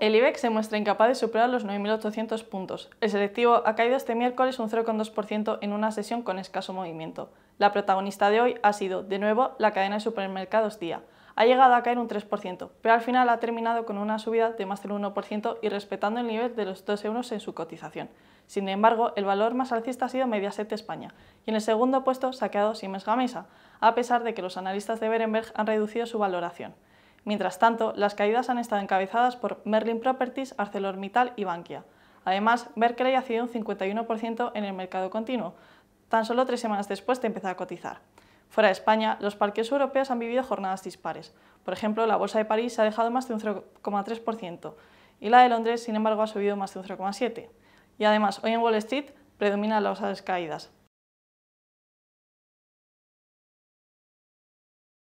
El IBEX se muestra incapaz de superar los 9.800 puntos. El selectivo ha caído este miércoles un 0,2% en una sesión con escaso movimiento. La protagonista de hoy ha sido, de nuevo, la cadena de supermercados Día. Ha llegado a caer un 3%, pero al final ha terminado con una subida de más del 1% y respetando el nivel de los 2 euros en su cotización. Sin embargo, el valor más alcista ha sido Mediaset España, y en el segundo puesto se ha quedado Siemens Gamesa, a pesar de que los analistas de Berenberg han reducido su valoración. Mientras tanto, las caídas han estado encabezadas por Merlin Properties, ArcelorMittal y Bankia. Además, Berkeley ha sido un 51% en el mercado continuo, tan solo tres semanas después de empezar a cotizar. Fuera de España, los parques europeos han vivido jornadas dispares. Por ejemplo, la bolsa de París se ha dejado más de un 0,3% y la de Londres, sin embargo, ha subido más de un 0,7%. Y además, hoy en Wall Street predominan las caídas,